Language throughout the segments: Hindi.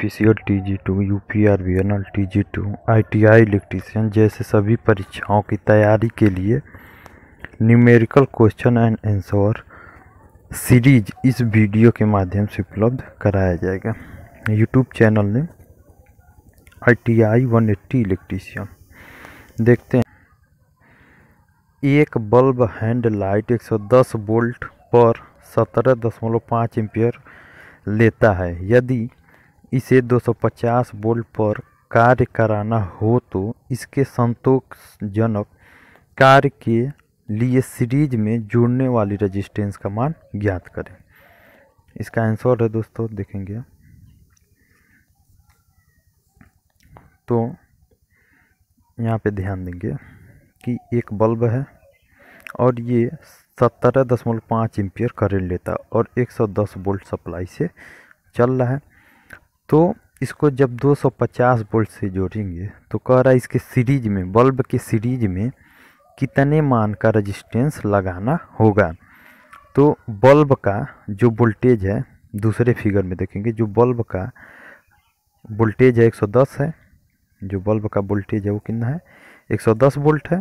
official T G two U P R B N L T G two I T I electrician जैसे सभी परीक्षाओं की तैयारी के लिए numerical question and answer series इस वीडियो के माध्यम से उपलब्ध कराया जाएगा यूट्यूब चैनल ने I T I one eighty electrician देखते हैं एक बल्ब हैंड लाइट 110 वोल्ट पर 17.5 एम्पियर लेता है यदि इसे 250 वोल्ट पर कार्य कराना हो तो इसके संतोषजनक कार्य के लिए सीरीज में जुड़ने वाली रेजिस्टेंस का मान ज्ञात करें इसका आंसर है दोस्तों देखेंगे तो यहाँ पे ध्यान देंगे कि एक बल्ब है और ये सत्रह दशमलव पाँच एम्पियर करेंट लेता है और 110 वोल्ट सप्लाई से चल रहा है तो इसको जब 250 वोल्ट से जोड़ेंगे तो कह रहा है इसके सीरीज में बल्ब के सीरीज में कितने मान का रजिस्टेंस लगाना होगा तो बल्ब का जो वोल्टेज है दूसरे फिगर में देखेंगे जो बल्ब का वोल्टेज है 110 है जो बल्ब का वोल्टेज है वो कितना है 110 वोल्ट है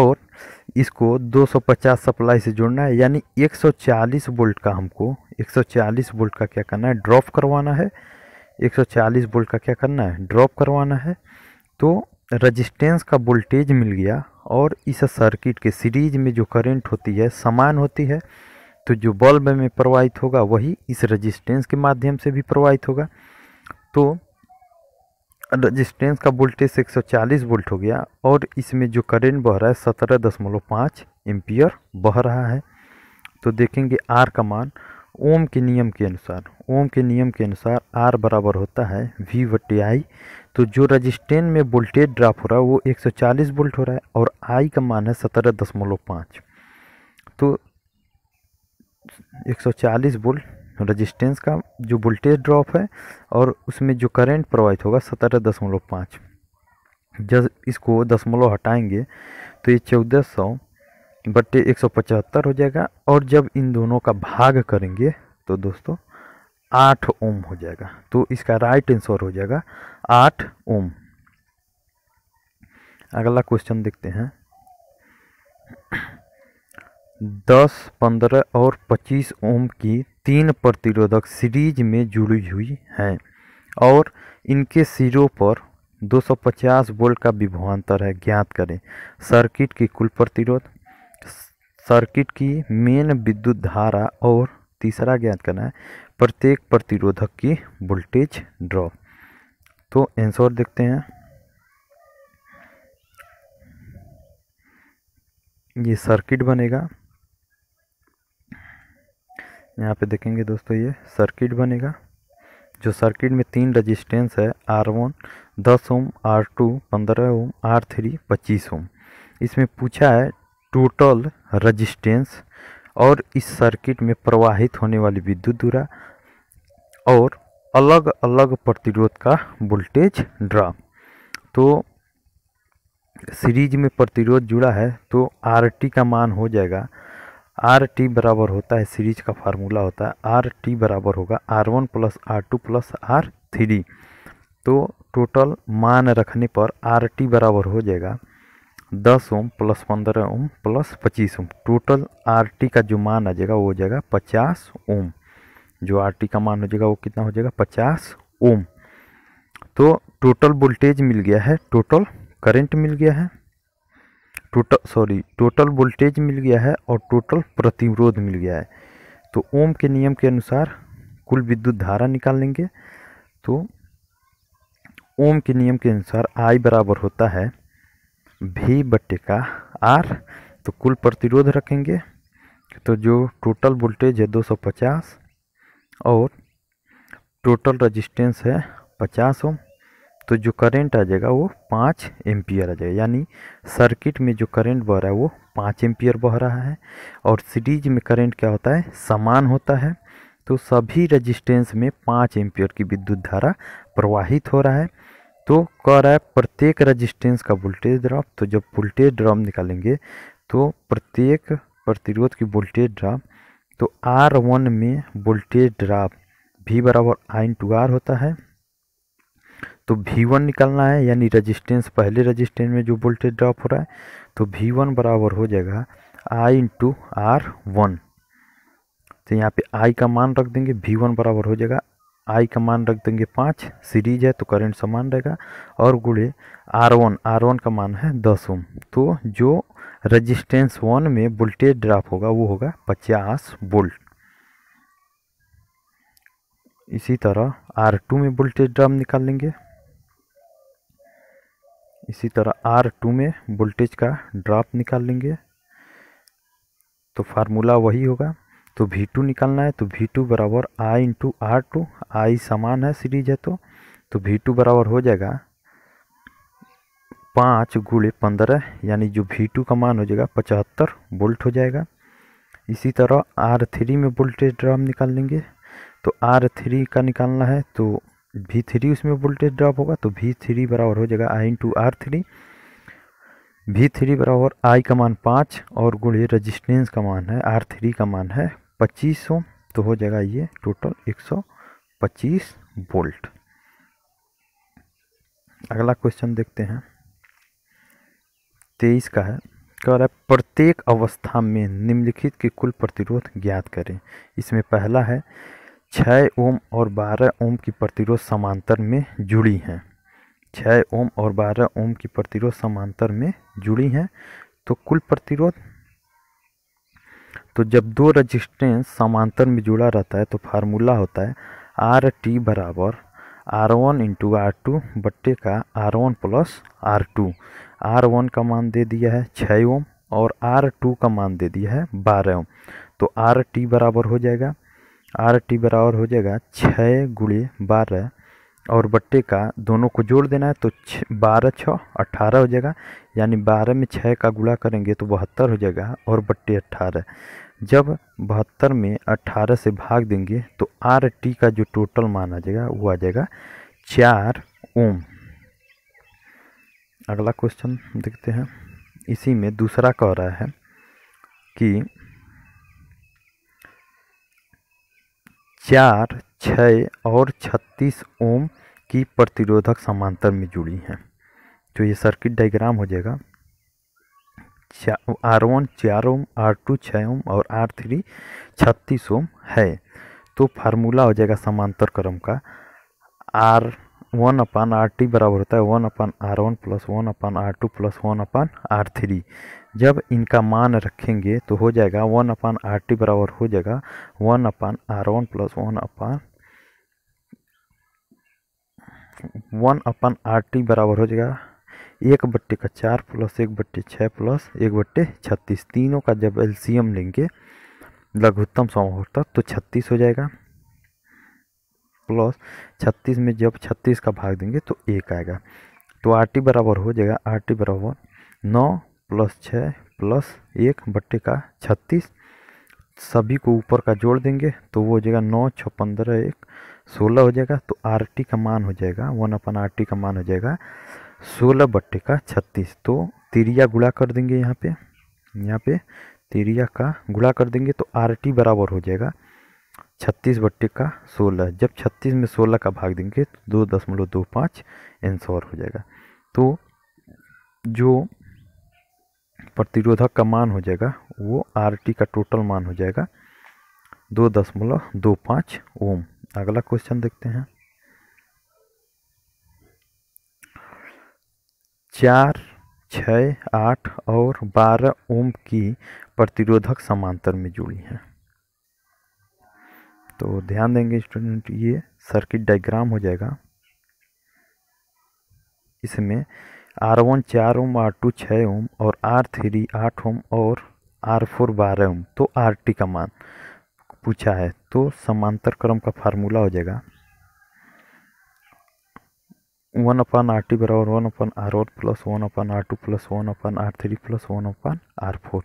और इसको 250 सप्लाई से जोड़ना है यानी 140 वोल्ट का हमको 140 वोल्ट का क्या करना है ड्रॉप करवाना है 140 वोल्ट का क्या करना है ड्रॉप करवाना है तो रजिस्टेंस का वोल्टेज मिल गया और इस सर्किट के सीरीज में जो करंट होती है समान होती है तो जो बल्ब में प्रवाहित होगा वही इस रजिस्टेंस के माध्यम से भी प्रवाहित होगा तो रजिस्टेंस का वोल्टेज 140 वोल्ट हो गया और इसमें जो करंट बह रहा है सत्रह दशमलव पाँच बह रहा है तो देखेंगे आर का मान ओम के नियम के अनुसार ओम के नियम के अनुसार आर बराबर होता है वी वटे आई तो जो रजिस्टेंट में वोल्टेज ड्राप हो रहा है वो 140 वोल्ट हो रहा है और आई का मान है सत्रह दशमलव पाँच तो 140 वोल्ट रजिस्टेंस का जो वोल्टेज ड्रॉप है और उसमें जो करंट प्रवाहित होगा सत्रह दशमलव पाँच जब इसको दशमलव हटाएंगे तो ये चौदह सौ बट्टे एक सौ पचहत्तर हो जाएगा और जब इन दोनों का भाग करेंगे तो दोस्तों आठ ओम हो जाएगा तो इसका राइट आंसर हो जाएगा आठ ओम अगला क्वेश्चन देखते हैं दस पंद्रह और पच्चीस ओम की तीन प्रतिरोधक सीरीज में जुड़ी हुई हैं और इनके सिरों पर 250 वोल्ट का विभवान्तर है ज्ञात करें सर्किट की कुल प्रतिरोध सर्किट की मेन विद्युत धारा और तीसरा ज्ञात करना है प्रत्येक प्रतिरोधक की वोल्टेज ड्रॉप तो आंसर देखते हैं ये सर्किट बनेगा यहाँ पे देखेंगे दोस्तों ये सर्किट बनेगा जो सर्किट में तीन रजिस्टेंस है आर वन दस ओम आर टू पंद्रह ओम आर थ्री पच्चीस ओम इसमें पूछा है टोटल रजिस्टेंस और इस सर्किट में प्रवाहित होने वाली विद्युत धुरा और अलग अलग प्रतिरोध का वोल्टेज ड्रॉप तो सीरीज में प्रतिरोध जुड़ा है तो आर टी का मान हो जाएगा आर टी बराबर होता है सीरीज का फार्मूला होता है आर टी बराबर होगा R one plus R two plus R three तो टोटल मान रखने पर आर टी बराबर हो जाएगा दस ओम प्लस पंद्रह ओम प्लस पच्चीस ओम टोटल आरटी का जो मान आ जाएगा वो हो जाएगा पचास ओम जो आरटी का मान हो जाएगा वो कितना हो जाएगा पचास ओम तो टोटल वोल्टेज मिल गया है टोटल करंट मिल गया है टोटल सॉरी टोटल वोल्टेज मिल गया है और टोटल प्रतिरोध मिल गया है तो ओम के नियम के अनुसार कुल विद्युत धारा निकाल लेंगे तो ओम के नियम के अनुसार आई बराबर होता है भी बट्टे का आर तो कुल प्रतिरोध रखेंगे तो जो टोटल वोल्टेज है 250 और टोटल रेजिस्टेंस है 50 ओम तो जो करंट आ जाएगा वो पाँच एम्पियर आ जाएगा यानी सर्किट में जो करंट बह रहा है वो पाँच एम्पियर बह रहा है और सीरीज में करंट क्या होता है समान होता है तो सभी रेजिस्टेंस में पाँच एम्पियर की विद्युत धारा प्रवाहित हो रहा है तो कह रहा है प्रत्येक रजिस्टेंस का वोल्टेज ड्रॉप तो जब वोल्टेज ड्रॉप निकालेंगे तो प्रत्येक प्रतिरोध की वोल्टेज ड्रॉप तो आर वन में वोल्टेज ड्रॉप भी बराबर आई टू आर होता है तो वी वन निकालना है यानी रजिस्टेंस पहले रजिस्टेंस में जो वोल्टेज ड्रॉप हो रहा है तो वी वन बराबर हो जाएगा आई इंटू आर वन तो यहाँ पे आई का मान रख देंगे वी वन बराबर हो जाएगा आई का मान रख देंगे पाँच सीरीज है तो करंट समान रहेगा और गुड़े आर वन आर वन का मान है दस ओम तो जो रेजिस्टेंस वन में वोल्टेज ड्राप होगा वो होगा पचास वोल्ट इसी तरह आर टू में वोल्टेज ड्राप निकाल लेंगे इसी तरह आर टू में वोल्टेज का ड्राप निकाल लेंगे तो फार्मूला वही होगा तो वी टू निकालना है तो वी टू बराबर I into R two I समान है सीरीज है तो तो वी टू बराबर हो जाएगा पाँच गुड़े पंद्रह यानी जो वी टू का मान हो जाएगा पचहत्तर वोल्ट हो जाएगा इसी तरह आर थ्री में वोल्टेज ड्रॉप निकाल लेंगे तो आर थ्री का निकालना है तो वी थ्री उसमें वोल्टेज ड्रॉप होगा तो वी थ्री बराबर हो जाएगा I into R three V three बराबर आई का मान पाँच और गुड़े रजिस्टेंस का मान है आर थ्री का मान है पच्चीस तो हो जाएगा ये टोटल एक सौ पच्चीस वोल्ट अगला क्वेश्चन देखते हैं तेईस का है कह रहा है प्रत्येक अवस्था में निम्नलिखित के कुल प्रतिरोध ज्ञात करें इसमें पहला है छः ओम और बारह ओम की प्रतिरोध समांतर में जुड़ी हैं छः ओम और बारह ओम की प्रतिरोध समांतर में जुड़ी हैं तो कुल प्रतिरोध तो जब दो रजिस्टेंस समांतर में जुड़ा रहता है तो फार्मूला होता है आर टी बराबर R one into R two बट्टे का R one plus R two R one का मान दे दिया है छः ओम और आर टू का मान दे दिया है बारह ओम तो आर टी बराबर हो जाएगा आर टी बराबर हो जाएगा छः गुड़े बारह और बट्टे का दोनों को जोड़ देना है तो छ बारह छः अट्ठारह हो जाएगा यानी बारह में छः का गुड़ा करेंगे तो बहत्तर हो जाएगा और बट्टे अट्ठारह जब बहत्तर में अट्ठारह से भाग देंगे तो आर टी का जो टोटल मान आ जाएगा वो आ जाएगा चार ओम अगला क्वेश्चन देखते हैं इसी में दूसरा कह रहा है कि चार छः और छत्तीस ओम की प्रतिरोधक समांतर में जुड़ी हैं तो ये सर्किट डायग्राम हो जाएगा आर वन चार ओम आर टू छः ओम और आर थ्री छत्तीस ओम है तो फार्मूला हो जाएगा समांतर क्रम का R one upon R T बराबर होता है one upon R one plus one upon R two plus one upon R three जब इनका मान रखेंगे तो हो जाएगा वन अपन आर टी बराबर हो जाएगा one upon R one plus one upon one upon R T बराबर हो जाएगा एक बट्टे का चार प्लस एक बट्टे छः प्लस एक बट्टे छत्तीस तीनों का जब एल्सियम लेंगे लघुत्तम समाहर तक तो छत्तीस हो जाएगा प्लस छत्तीस में जब छत्तीस का भाग देंगे तो एक आएगा तो आर टी बराबर हो जाएगा आर टी बराबर नौ प्लस छः प्लस एक बट्टे का छत्तीस सभी को ऊपर का जोड़ देंगे तो वो हो जाएगा नौ छः पंद्रह एक सोलह हो जाएगा तो आर टी का मान हो जाएगा वन अपन आर टी का मान हो जाएगा सोलह बट्टे का छत्तीस तो तिरिया गुड़ा कर देंगे यहाँ पे यहाँ पे तिरिया का गुड़ा कर देंगे तो आर टी बराबर हो जाएगा छत्तीस बट्टे का सोलह जब छत्तीस में सोलह का भाग देंगे तो दो दशमलव दो पाँच एंसोर हो जाएगा तो जो प्रतिरोधक का मान हो जाएगा वो आर टी का टोटल मान हो जाएगा दो दशमलव दो पाँच ओम अगला क्वेश्चन देखते हैं चार छ आठ और बारह ओम की प्रतिरोधक समांतर में जुड़ी हैं तो ध्यान देंगे स्टूडेंट ये सर्किट डायग्राम हो जाएगा इसमें आर वन चार ओम आर टू छः ओम और आर थ्री आठ ओम और आर फोर बारह ओम तो आर टी का मान पूछा है तो समांतर क्रम का फार्मूला हो जाएगा वन अपन आर टी बराबर one upon R one plus one upon R two plus one upon R three plus one upon R four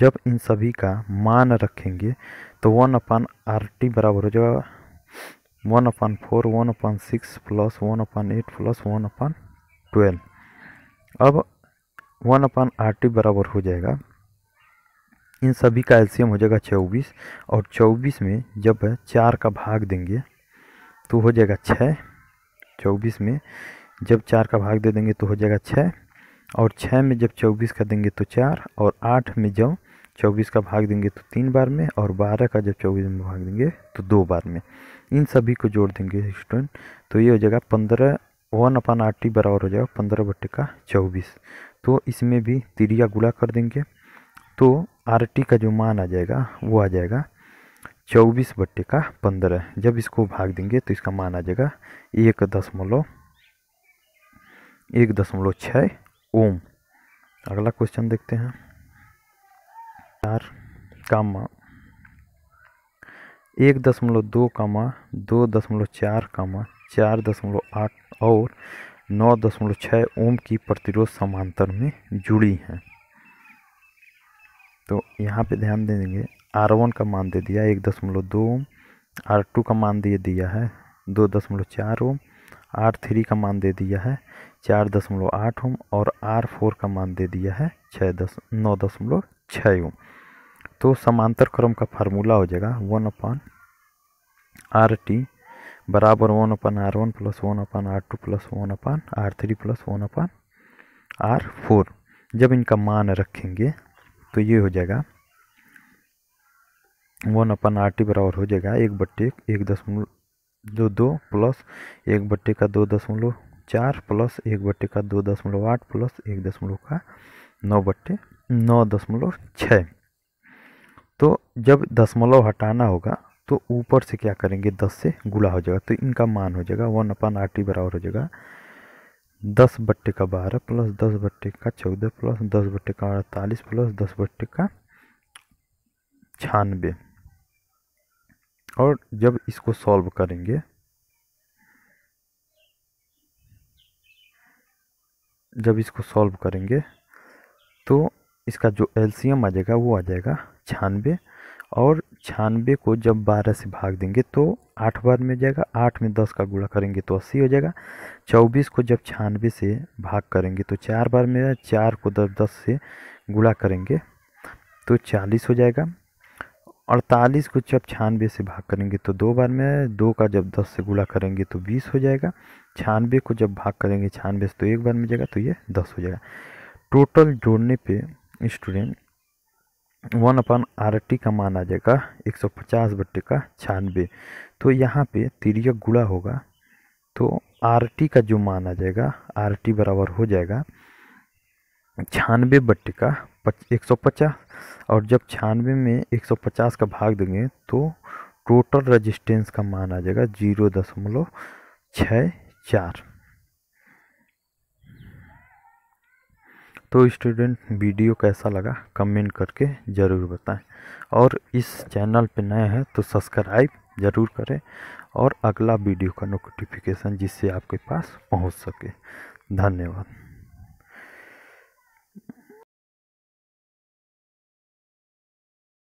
जब इन सभी का मान रखेंगे तो वन अपन आर टी बराबर हो जाएगा one upon four one upon six plus one upon eight plus one upon twelve अब वन अपन आर टी बराबर हो जाएगा इन सभी का एल्शियम हो जाएगा चौबीस और चौबीस में जब चार का भाग देंगे तो हो जाएगा छः चौबीस में जब चार का भाग दे देंगे तो हो जाएगा छः और छः में जब चौबीस का देंगे तो चार और आठ में जब चौबीस का भाग देंगे तो तीन बार में और बारह का जब चौबीस में भाग देंगे तो दो बार में इन सभी को जोड़ देंगे स्टूडेंट तो ये हो जाएगा पंद्रह वन अपन आर टी बराबर हो जाएगा पंद्रह बट्टे का चौबीस तो इसमें भी तिरिया गुला कर देंगे तो आर टी का जो मान आ जाएगा वो आ जाएगा चौबीस बट्टे का पंद्रह जब इसको भाग देंगे तो इसका मान आ जाएगा एक दशमलव एक दशमलव छः ओम अगला क्वेश्चन देखते हैं चार कामा एक दशमलव दो कामा दो दशमलव चार कामा चार दशमलव आठ और नौ दशमलव छः ओम की प्रतिरोध समांतर में जुड़ी हैं तो यहाँ पे ध्यान देंगे आर वन का मान दे दिया एक दशमलव दो ओम आर टू का मान दे दिया है दो दशमलव चार ओम आर थ्री का मान दे दिया है चार दशमलव आठ ओम और आर फोर का मान दे दिया है छः दस नौ दशमलव छः ओम तो समांतर क्रम का फार्मूला हो जाएगा वन अपन आर टी बराबर one upon R one plus one upon R two plus one upon R three plus one upon R four जब इनका मान रखेंगे तो ये हो जाएगा वन अपन आर टी बराबर हो जाएगा एक बट्टे एक दशमलव दो दो प्लस एक बट्टे का दो दशमलव चार प्लस एक बट्टे का दो दशमलव आठ प्लस एक दशमलव का नौ बट्टे नौ दशमलव छः तो जब दशमलव हटाना होगा तो ऊपर से क्या करेंगे दस से गुला हो जाएगा तो इनका मान हो जाएगा वन अपन आर टी बराबर हो जाएगा दस बट्टे का बारह प्लस दस बट्टे का चौदह प्लस दस बट्टे का अड़तालीस प्लस दस बट्टे का छानबे और जब इसको सॉल्व करेंगे जब इसको सॉल्व करेंगे तो इसका जो एलसीएम आ जाएगा वो आ जाएगा छानबे और छियानवे को जब बारह से भाग देंगे तो आठ बार में जाएगा आठ में दस का गुणा करेंगे तो अस्सी हो जाएगा चौबीस को जब छियानवे से भाग करेंगे तो चार बार में चार को दस दस से गुणा करेंगे तो चालीस हो जाएगा अड़तालीस को जब छानबे से भाग करेंगे तो दो बार में दो का जब दस से गुणा करेंगे तो बीस हो जाएगा छानबे को जब भाग करेंगे छानबे से तो एक बार में जाएगा तो ये दस हो जाएगा टोटल जोड़ने पे student one upon R T का मान आ जाएगा एक सौ पचास बट्टे का छानबे तो यहाँ पे तिरक गुड़ा होगा तो आर टी का जो मान आ जाएगा आर टी बराबर हो जाएगा छानबे बट्टे का एक सौ पचास और जब छानबे में एक सौ पचास का भाग देंगे तो टोटल रेजिस्टेंस का मान आ जाएगा जीरो दशमलव छः चार तो स्टूडेंट वीडियो कैसा लगा कमेंट करके ज़रूर बताएं और इस चैनल पर नए हैं तो सब्सक्राइब ज़रूर करें और अगला वीडियो का नोटिफिकेशन जिससे आपके पास पहुंच सके धन्यवाद